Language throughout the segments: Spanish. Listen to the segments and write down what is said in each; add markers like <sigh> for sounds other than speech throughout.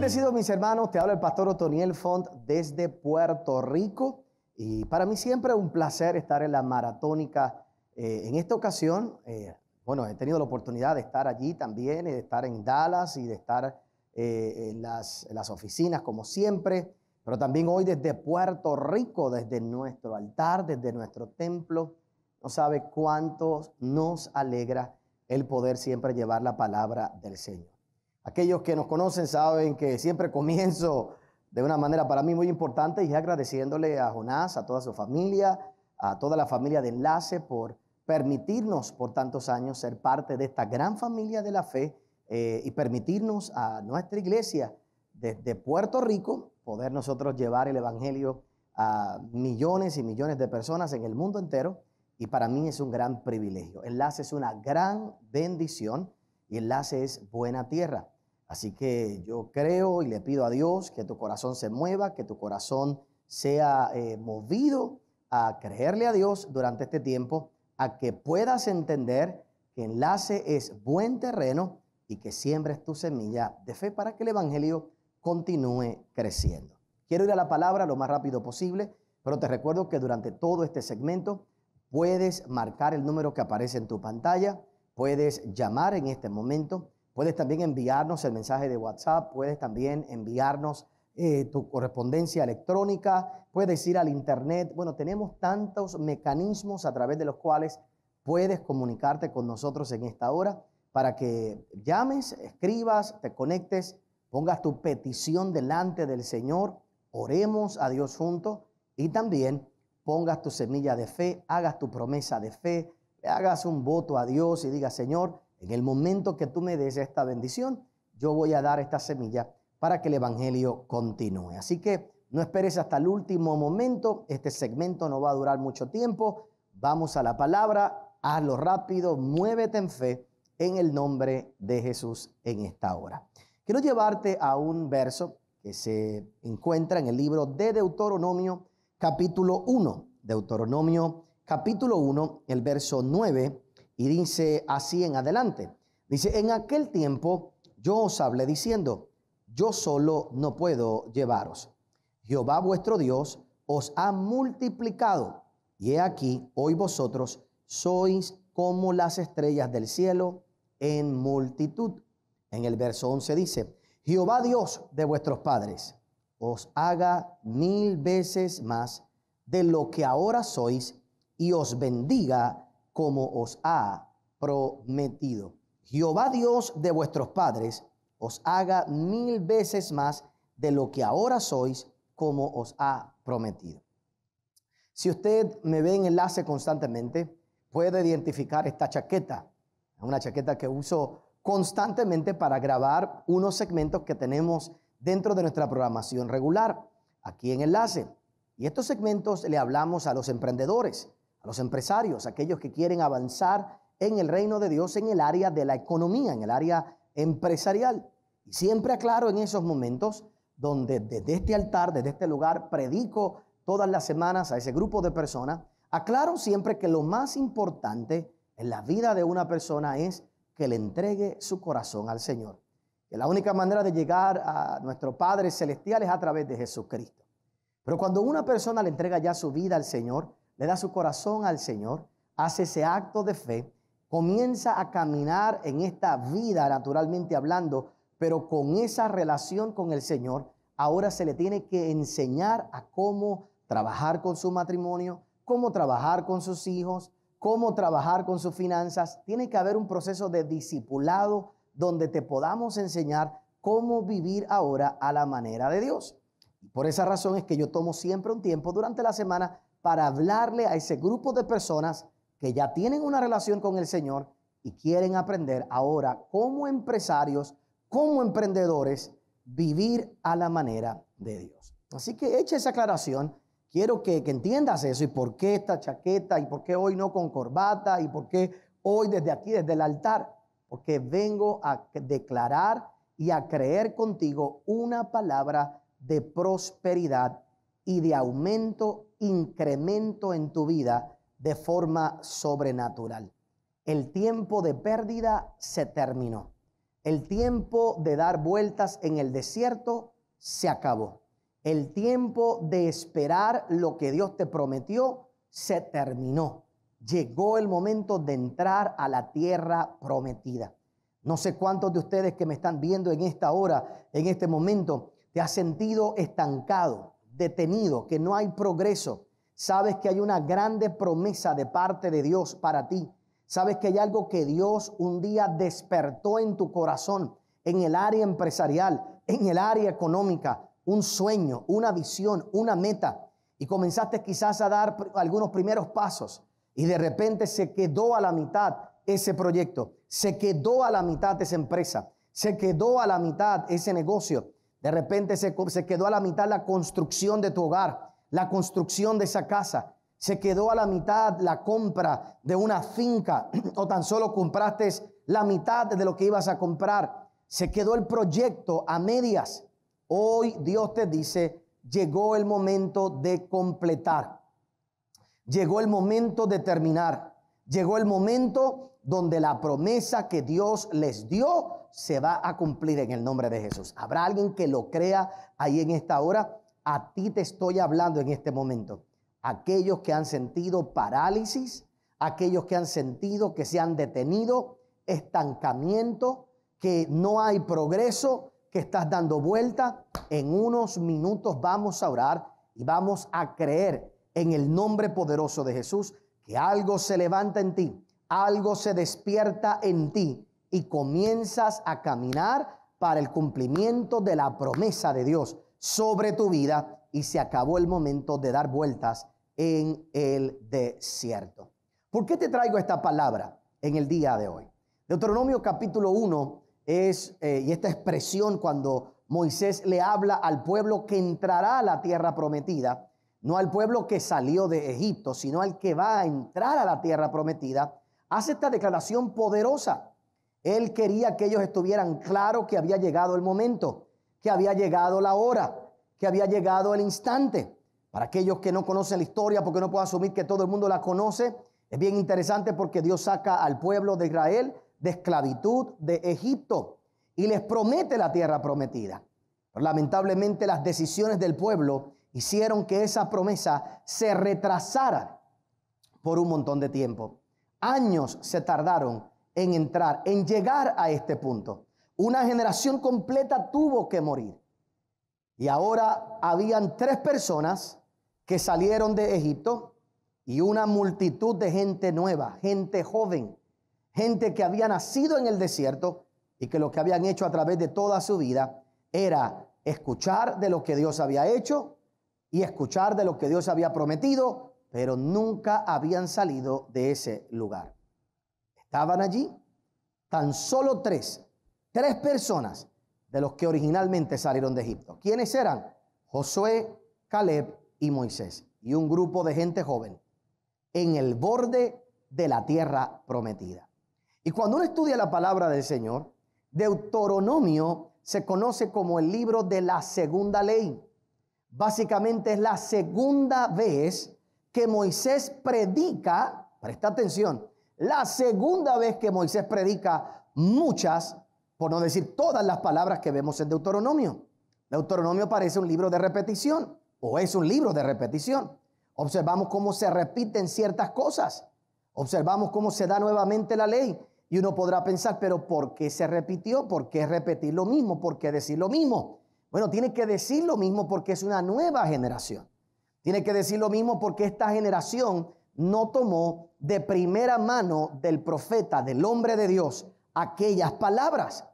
Bendecidos mis hermanos, te habla el pastor Otoniel Font desde Puerto Rico y para mí siempre un placer estar en la maratónica. Eh, en esta ocasión, eh, bueno, he tenido la oportunidad de estar allí también, de estar en Dallas y de estar eh, las, en las oficinas como siempre, pero también hoy desde Puerto Rico, desde nuestro altar, desde nuestro templo. No sabe cuánto nos alegra el poder siempre llevar la palabra del Señor. Aquellos que nos conocen saben que siempre <laughs> comienzo de una manera para mí muy importante y agradeciéndole a Jonás, a toda su familia, a toda la familia de Enlace por permitirnos por tantos años ser parte de esta gran familia de la fe eh, y permitirnos a nuestra iglesia desde Puerto Rico poder nosotros llevar el Evangelio a millones y millones de personas en el mundo entero y para mí es un gran privilegio. Enlace es una gran bendición y Enlace es buena tierra. Así que yo creo y le pido a Dios que tu corazón se mueva, que tu corazón sea eh, movido a creerle a Dios durante este tiempo, a que puedas entender que enlace es buen terreno y que siembres tu semilla de fe para que el Evangelio continúe creciendo. Quiero ir a la palabra lo más rápido posible, pero te recuerdo que durante todo este segmento puedes marcar el número que aparece en tu pantalla, puedes llamar en este momento Puedes también enviarnos el mensaje de WhatsApp, puedes también enviarnos eh, tu correspondencia electrónica, puedes ir al Internet. Bueno, tenemos tantos mecanismos a través de los cuales puedes comunicarte con nosotros en esta hora para que llames, escribas, te conectes, pongas tu petición delante del Señor, oremos a Dios juntos y también pongas tu semilla de fe, hagas tu promesa de fe, hagas un voto a Dios y digas, Señor, en el momento que tú me des esta bendición, yo voy a dar esta semilla para que el Evangelio continúe. Así que no esperes hasta el último momento, este segmento no va a durar mucho tiempo, vamos a la palabra, hazlo rápido, muévete en fe en el nombre de Jesús en esta hora. Quiero llevarte a un verso que se encuentra en el libro de Deuteronomio capítulo 1, Deuteronomio capítulo 1, el verso 9 y dice así en adelante. Dice, en aquel tiempo yo os hablé diciendo, yo solo no puedo llevaros. Jehová vuestro Dios os ha multiplicado. Y he aquí, hoy vosotros sois como las estrellas del cielo en multitud. En el verso 11 dice, Jehová Dios de vuestros padres os haga mil veces más de lo que ahora sois y os bendiga como os ha prometido. Jehová Dios de vuestros padres os haga mil veces más de lo que ahora sois, como os ha prometido. Si usted me ve en enlace constantemente, puede identificar esta chaqueta, una chaqueta que uso constantemente para grabar unos segmentos que tenemos dentro de nuestra programación regular, aquí en enlace. Y estos segmentos le hablamos a los emprendedores, a los empresarios, aquellos que quieren avanzar en el reino de Dios en el área de la economía, en el área empresarial. Y siempre aclaro en esos momentos donde desde este altar, desde este lugar, predico todas las semanas a ese grupo de personas, aclaro siempre que lo más importante en la vida de una persona es que le entregue su corazón al Señor. Que la única manera de llegar a nuestro Padre Celestial es a través de Jesucristo. Pero cuando una persona le entrega ya su vida al Señor, le da su corazón al Señor, hace ese acto de fe, comienza a caminar en esta vida naturalmente hablando, pero con esa relación con el Señor, ahora se le tiene que enseñar a cómo trabajar con su matrimonio, cómo trabajar con sus hijos, cómo trabajar con sus finanzas. Tiene que haber un proceso de discipulado donde te podamos enseñar cómo vivir ahora a la manera de Dios. Por esa razón es que yo tomo siempre un tiempo durante la semana para hablarle a ese grupo de personas que ya tienen una relación con el Señor y quieren aprender ahora como empresarios, como emprendedores, vivir a la manera de Dios. Así que echa esa aclaración. Quiero que, que, entiendas eso y por qué esta chaqueta y por qué hoy no con corbata y por qué hoy desde aquí, desde el altar. Porque vengo a declarar y a creer contigo una palabra de prosperidad y de aumento incremento en tu vida de forma sobrenatural. El tiempo de pérdida se terminó. El tiempo de dar vueltas en el desierto se acabó. El tiempo de esperar lo que Dios te prometió se terminó. Llegó el momento de entrar a la tierra prometida. No sé cuántos de ustedes que me están viendo en esta hora, en este momento, te has sentido estancado, detenido, que no hay progreso, sabes que hay una grande promesa de parte de Dios para ti. Sabes que hay algo que Dios un día despertó en tu corazón, en el área empresarial, en el área económica, un sueño, una visión, una meta. Y comenzaste quizás a dar algunos primeros pasos y de repente se quedó a la mitad ese proyecto, se quedó a la mitad esa empresa, se quedó a la mitad ese negocio, de repente se, se quedó a la mitad la construcción de tu hogar, la construcción de esa casa. Se quedó a la mitad la compra de una finca <clears throat> o tan solo compraste la mitad de lo que ibas a comprar. Se quedó el proyecto a medias. Hoy Dios te dice, llegó el momento de completar. Llegó el momento de terminar. Llegó el momento donde la promesa que Dios les dio se va a cumplir en el nombre de Jesús. ¿Habrá alguien que lo crea ahí en esta hora? A ti te estoy hablando en este momento. Aquellos que han sentido parálisis, aquellos que han sentido que se han detenido, estancamiento, que no hay progreso, que estás dando vuelta, en unos minutos vamos a orar y vamos a creer en el nombre poderoso de Jesús que algo se levanta en ti algo se despierta en ti y comienzas a caminar para el cumplimiento de la promesa de Dios sobre tu vida y se acabó el momento de dar vueltas en el desierto. ¿Por qué te traigo esta palabra en el día de hoy? Deuteronomio capítulo 1 es, eh, y esta expresión cuando Moisés le habla al pueblo que entrará a la tierra prometida, no al pueblo que salió de Egipto, sino al que va a entrar a la tierra prometida, hace esta declaración poderosa. Él quería que ellos estuvieran claros que había llegado el momento, que había llegado la hora, que había llegado el instante. Para aquellos que no conocen la historia, porque no puedo asumir que todo el mundo la conoce, es bien interesante porque Dios saca al pueblo de Israel de esclavitud de Egipto y les promete la tierra prometida. lamentablemente las decisiones del pueblo hicieron que esa promesa se retrasara por un montón de tiempo. Años se tardaron en entrar, en llegar a este punto. Una generación completa tuvo que morir. Y ahora habían tres personas que salieron de Egipto y una multitud de gente nueva, gente joven, gente que había nacido en el desierto y que lo que habían hecho a través de toda su vida era escuchar de lo que Dios había hecho y escuchar de lo que Dios había prometido pero nunca habían salido de ese lugar. Estaban allí tan solo tres, tres personas de los que originalmente salieron de Egipto. ¿Quiénes eran? Josué, Caleb y Moisés, y un grupo de gente joven en el borde de la tierra prometida. Y cuando uno estudia la palabra del Señor, Deuteronomio se conoce como el libro de la segunda ley. Básicamente es la segunda vez Moisés predica, presta atención, la segunda vez que Moisés predica muchas, por no decir todas las palabras que vemos en Deuteronomio. Deuteronomio parece un libro de repetición, o es un libro de repetición. Observamos cómo se repiten ciertas cosas. Observamos cómo se da nuevamente la ley. Y uno podrá pensar, pero ¿por qué se repitió? ¿Por qué repetir lo mismo? ¿Por qué decir lo mismo? Bueno, tiene que decir lo mismo porque es una nueva generación. Tiene que decir lo mismo porque esta generación no tomó de primera mano del profeta, del hombre de Dios, aquellas palabras.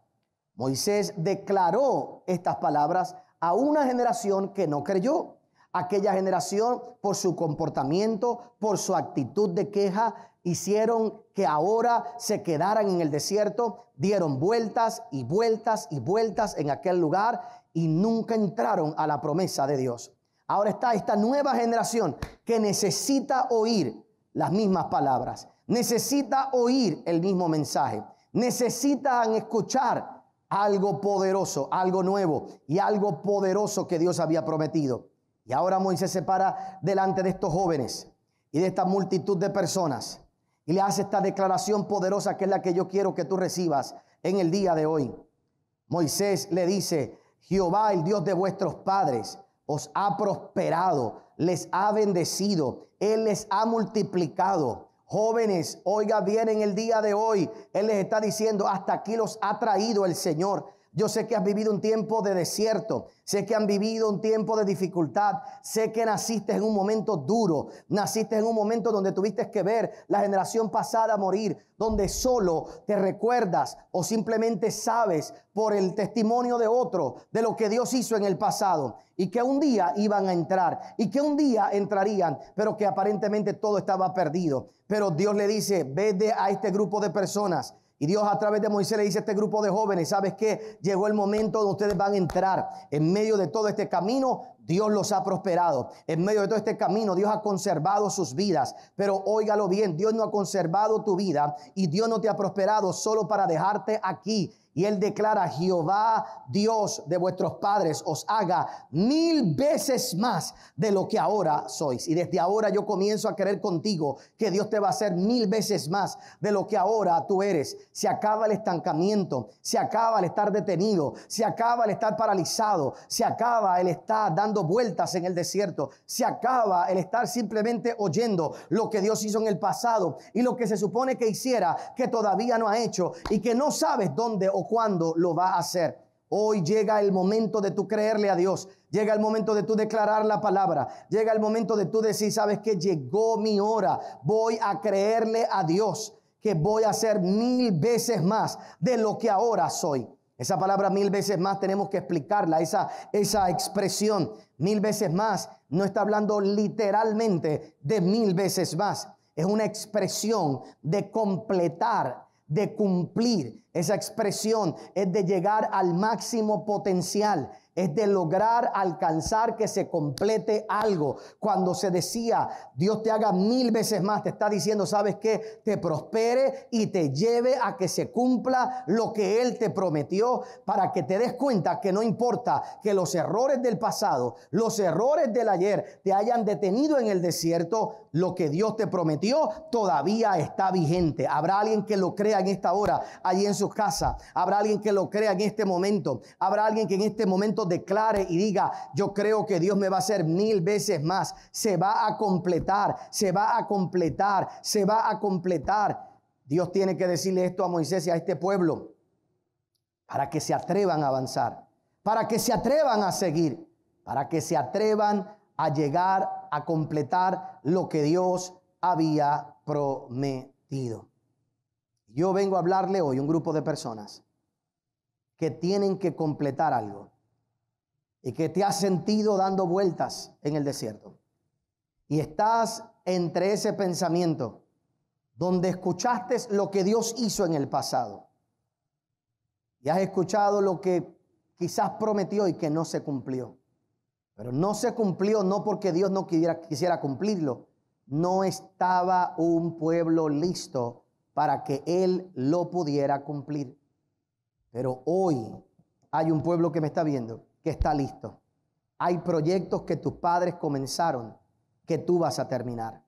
Moisés declaró estas palabras a una generación que no creyó. Aquella generación, por su comportamiento, por su actitud de queja, hicieron que ahora se quedaran en el desierto, dieron vueltas y vueltas y vueltas en aquel lugar y nunca entraron a la promesa de Dios. Ahora está esta nueva generación que necesita oír las mismas palabras, necesita oír el mismo mensaje, necesitan escuchar algo poderoso, algo nuevo y algo poderoso que Dios había prometido. Y ahora Moisés se para delante de estos jóvenes y de esta multitud de personas y le hace esta declaración poderosa que es la que yo quiero que tú recibas en el día de hoy. Moisés le dice, Jehová, el Dios de vuestros padres, os ha prosperado, les ha bendecido, Él les ha multiplicado. Jóvenes, oiga bien en el día de hoy, Él les está diciendo, hasta aquí los ha traído el Señor, yo sé que has vivido un tiempo de desierto, sé que han vivido un tiempo de dificultad, sé que naciste en un momento duro, naciste en un momento donde tuviste que ver la generación pasada morir, donde solo te recuerdas o simplemente sabes por el testimonio de otro de lo que Dios hizo en el pasado y que un día iban a entrar y que un día entrarían, pero que aparentemente todo estaba perdido. Pero Dios le dice, vete a este grupo de personas y Dios a través de Moisés le dice a este grupo de jóvenes, ¿sabes qué? Llegó el momento donde ustedes van a entrar. En medio de todo este camino, Dios los ha prosperado. En medio de todo este camino, Dios ha conservado sus vidas. Pero óigalo bien, Dios no ha conservado tu vida y Dios no te ha prosperado solo para dejarte aquí. Y él declara, Jehová, Dios de vuestros padres, os haga mil veces más de lo que ahora sois. Y desde ahora yo comienzo a creer contigo que Dios te va a hacer mil veces más de lo que ahora tú eres. Se acaba el estancamiento, se acaba el estar detenido, se acaba el estar paralizado, se acaba el estar dando vueltas en el desierto, se acaba el estar simplemente oyendo lo que Dios hizo en el pasado y lo que se supone que hiciera que todavía no ha hecho y que no sabes dónde o cuándo lo va a hacer. Hoy llega el momento de tú creerle a Dios. Llega el momento de tú declarar la palabra. Llega el momento de tú decir, sabes que llegó mi hora. Voy a creerle a Dios que voy a ser mil veces más de lo que ahora soy. Esa palabra mil veces más tenemos que explicarla, esa, esa expresión mil veces más no está hablando literalmente de mil veces más, es una expresión de completar, de cumplir, esa expresión es de llegar al máximo potencial, es de lograr alcanzar que se complete algo. Cuando se decía, Dios te haga mil veces más, te está diciendo, ¿sabes qué? Te prospere y te lleve a que se cumpla lo que Él te prometió para que te des cuenta que no importa que los errores del pasado, los errores del ayer te hayan detenido en el desierto, lo que Dios te prometió todavía está vigente. Habrá alguien que lo crea en esta hora, allí en su casa Habrá alguien que lo crea en este momento. Habrá alguien que en este momento declare y diga, yo creo que Dios me va a hacer mil veces más. Se va a completar, se va a completar, se va a completar. Dios tiene que decirle esto a Moisés y a este pueblo para que se atrevan a avanzar, para que se atrevan a seguir, para que se atrevan a llegar a completar lo que Dios había prometido. Yo vengo a hablarle hoy a un grupo de personas que tienen que completar algo y que te has sentido dando vueltas en el desierto. Y estás entre ese pensamiento donde escuchaste lo que Dios hizo en el pasado y has escuchado lo que quizás prometió y que no se cumplió. Pero no se cumplió no porque Dios no quisiera, quisiera cumplirlo, no estaba un pueblo listo para que Él lo pudiera cumplir. Pero hoy hay un pueblo que me está viendo, que está listo. Hay proyectos que tus padres comenzaron, que tú vas a terminar.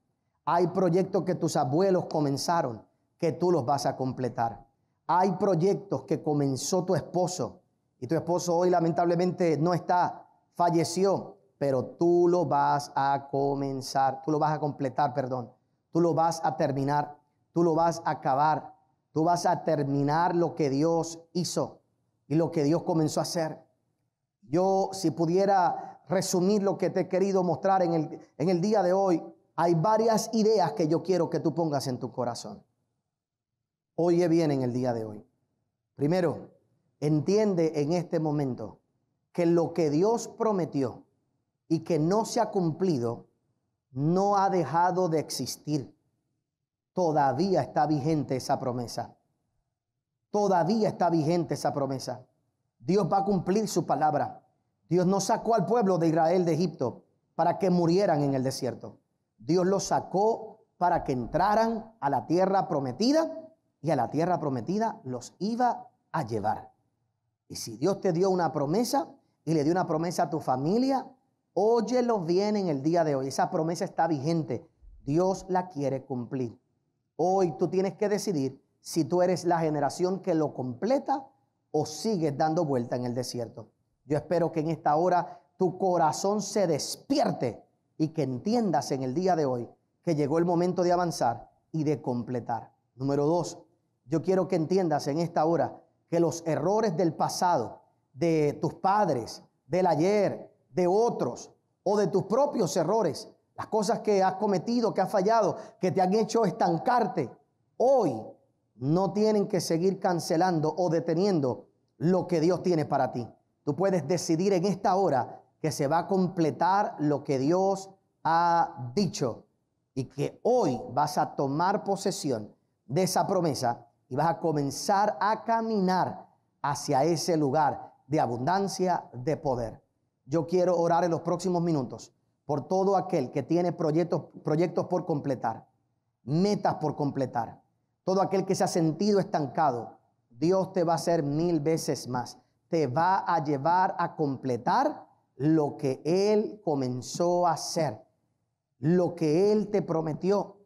Hay proyectos que tus abuelos comenzaron, que tú los vas a completar. Hay proyectos que comenzó tu esposo y tu esposo hoy lamentablemente no está, falleció, pero tú lo vas a comenzar, tú lo vas a completar, perdón, tú lo vas a terminar tú lo vas a acabar. Tú vas a terminar lo que Dios hizo y lo que Dios comenzó a hacer. Yo, si pudiera resumir lo que te he querido mostrar en el, en el día de hoy, hay varias ideas que yo quiero que tú pongas en tu corazón. Oye bien en el día de hoy. Primero, entiende en este momento que lo que Dios prometió y que no se ha cumplido, no ha dejado de existir todavía está vigente esa promesa. Todavía está vigente esa promesa. Dios va a cumplir su palabra. Dios no sacó al pueblo de Israel de Egipto para que murieran en el desierto. Dios los sacó para que entraran a la tierra prometida y a la tierra prometida los iba a llevar. Y si Dios te dio una promesa y le dio una promesa a tu familia, óyelo bien en el día de hoy. Esa promesa está vigente. Dios la quiere cumplir. Hoy tú tienes que decidir si tú eres la generación que lo completa o sigues dando vuelta en el desierto. Yo espero que en esta hora tu corazón se despierte y que entiendas en el día de hoy que llegó el momento de avanzar y de completar. Número dos, yo quiero que entiendas en esta hora que los errores del pasado, de tus padres, del ayer, de otros o de tus propios errores, las cosas que has cometido, que has fallado, que te han hecho estancarte, hoy no tienen que seguir cancelando o deteniendo lo que Dios tiene para ti. Tú puedes decidir en esta hora que se va a completar lo que Dios ha dicho y que hoy vas a tomar posesión de esa promesa y vas a comenzar a caminar hacia ese lugar de abundancia, de poder. Yo quiero orar en los próximos minutos por todo aquel que tiene proyectos, proyectos por completar, metas por completar, todo aquel que se ha sentido estancado, Dios te va a hacer mil veces más. Te va a llevar a completar lo que Él comenzó a hacer, lo que Él te prometió.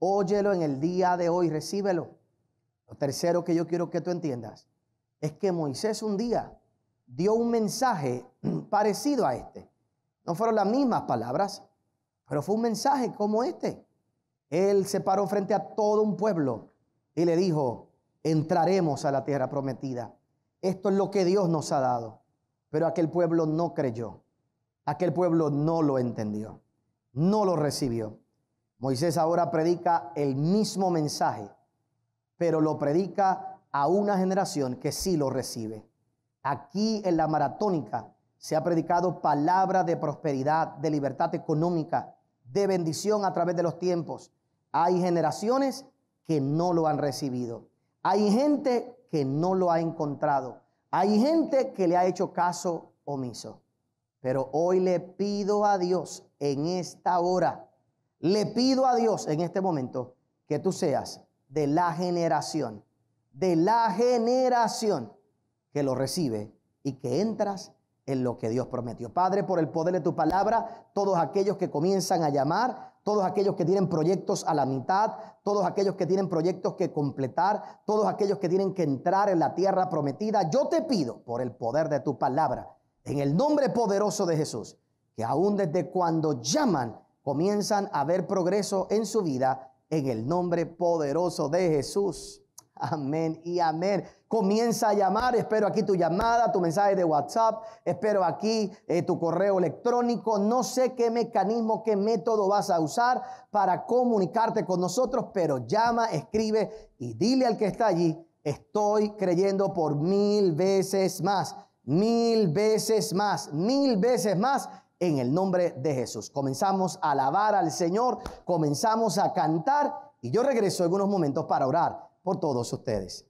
Óyelo en el día de hoy, recíbelo. Lo tercero que yo quiero que tú entiendas es que Moisés un día dio un mensaje <clears throat> parecido a este. No fueron las mismas palabras, pero fue un mensaje como este. Él se paró frente a todo un pueblo y le dijo, entraremos a la tierra prometida. Esto es lo que Dios nos ha dado. Pero aquel pueblo no creyó. Aquel pueblo no lo entendió. No lo recibió. Moisés ahora predica el mismo mensaje, pero lo predica a una generación que sí lo recibe. Aquí en la maratónica se ha predicado palabra de prosperidad, de libertad económica, de bendición a través de los tiempos. Hay generaciones que no lo han recibido. Hay gente que no lo ha encontrado. Hay gente que le ha hecho caso omiso. Pero hoy le pido a Dios en esta hora, le pido a Dios en este momento que tú seas de la generación, de la generación que lo recibe y que entras en lo que Dios prometió. Padre, por el poder de tu palabra, todos aquellos que comienzan a llamar, todos aquellos que tienen proyectos a la mitad, todos aquellos que tienen proyectos que completar, todos aquellos que tienen que entrar en la tierra prometida, yo te pido por el poder de tu palabra, en el nombre poderoso de Jesús, que aún desde cuando llaman, comienzan a ver progreso en su vida, en el nombre poderoso de Jesús. Amén y amén. Comienza a llamar, espero aquí tu llamada, tu mensaje de WhatsApp, espero aquí eh, tu correo electrónico. No sé qué mecanismo, qué método vas a usar para comunicarte con nosotros, pero llama, escribe y dile al que está allí, estoy creyendo por mil veces más, mil veces más, mil veces más en el nombre de Jesús. Comenzamos a alabar al Señor, comenzamos a cantar y yo regreso en unos momentos para orar por todos ustedes.